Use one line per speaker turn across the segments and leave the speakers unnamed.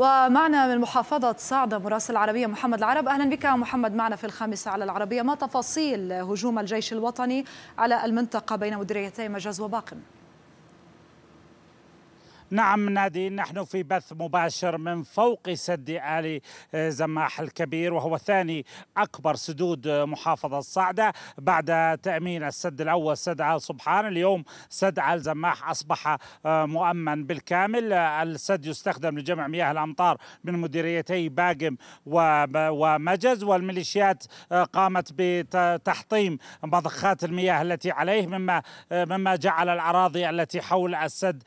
ومعنا من محافظة صعدة مراسل العربية محمد العرب أهلا بك محمد معنا في الخامسة على العربية ما تفاصيل هجوم الجيش الوطني على المنطقة بين مديريتي مجاز وباقم؟
نعم نادي نحن في بث مباشر من فوق سد آل آه، زماح الكبير وهو ثاني أكبر سدود آه، محافظة صعدة بعد تأمين السد الأول سد آل سبحان اليوم سد آل زماح أصبح آه، مؤمن بالكامل السد يستخدم لجمع مياه الأمطار من مديريتي باقم ومجز والميليشيات قامت بتحطيم مضخات المياه التي عليه مما مما جعل الأراضي التي حول السد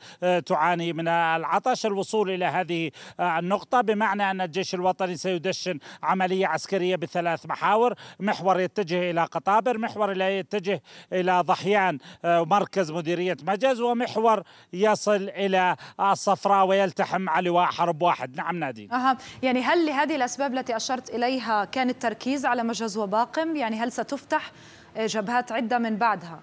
تعاني من العطش الوصول إلى هذه النقطة بمعنى أن الجيش الوطني سيدشن عملية عسكرية بثلاث محاور محور يتجه إلى قطابر محور لا يتجه إلى ضحيان آه، مركز مديرية مجز ومحور يصل إلى الصفراء ويلتحم على لواء حرب واحد نعم نادين
أه. يعني هل لهذه الأسباب التي أشرت إليها كان التركيز على مجز وباقم يعني هل ستفتح جبهات عدة من بعدها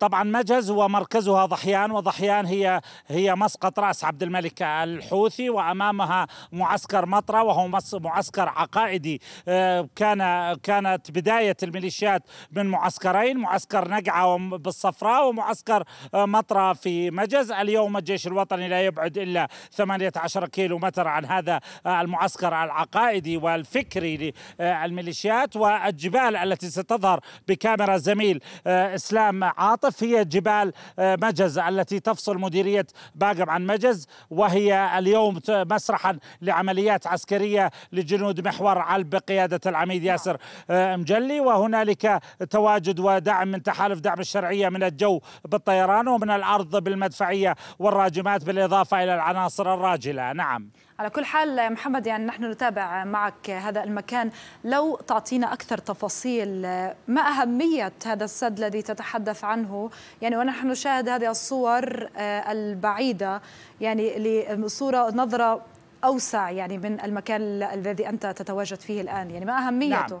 طبعا مجز ومركزها ضحيان وضحيان هي هي مسقط راس عبد الملك الحوثي وامامها معسكر مطره وهو معسكر عقائدي آه، كان كانت بدايه الميليشيات من معسكرين معسكر نقعه بالصفراء ومعسكر آه، مطره في مجز اليوم الجيش الوطني لا يبعد الا 18 كيلو متر عن هذا آه، المعسكر العقائدي والفكري للميليشيات والجبال التي ستظهر بكاميرا زميل اسلام عاطف العطف هي جبال آه، مجز التي تفصل مديرية باقم عن مجز وهي اليوم مسرحا لعمليات عسكرية لجنود محور علب بقيادة العميد نعم. ياسر آه، مجلي وهنالك تواجد ودعم من تحالف دعم الشرعية من الجو بالطيران ومن الأرض بالمدفعية والراجمات بالإضافة إلى العناصر الراجلة نعم
على كل حال محمد يعني نحن نتابع معك هذا المكان لو تعطينا أكثر تفاصيل ما أهمية هذا السد الذي تتحدث عنه يعني ونحن نشاهد هذه الصور آه، البعيدة يعني لصورة نظرة أوسع يعني من المكان الذي أنت تتواجد فيه الآن يعني ما أهميته نعم,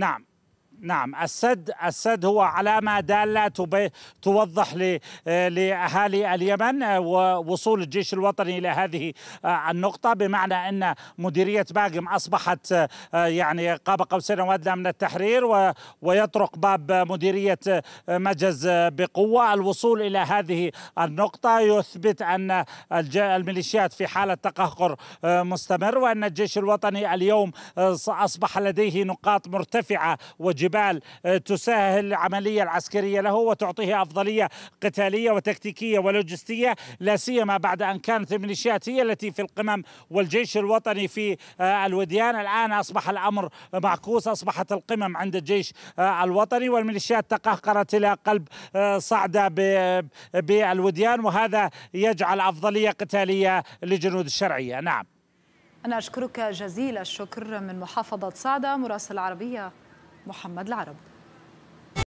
نعم. نعم السد السد هو علامة دالة توضح آه، لأهالي اليمن آه، ووصول الجيش الوطني إلى هذه آه، النقطة بمعنى أن مديرية باقم أصبحت يعني قاب قوسين أو من التحرير ويطرق باب مديرية مجز بقوة الوصول إلى هذه النقطة يثبت أن الميليشيات في حالة تقهقر مستمر وأن الجيش الوطني اليوم أصبح لديه نقاط مرتفعة وجبال جبال آه، تسهل العملية العسكرية له وتعطيه أفضلية قتالية وتكتيكية ولوجستية لا سيما بعد أن كانت الميليشيات هي التي في القمم والجيش الوطني في آه، الوديان الآن أصبح الأمر معكوس أصبحت القمم عند الجيش آه، الوطني والميليشيات تقهقرت إلى قلب صعدة بالوديان وهذا يجعل أفضلية قتالية لجنود الشرعية نعم
أنا أشكرك جزيل الشكر من محافظة صعدة مراسل العربية محمد العرب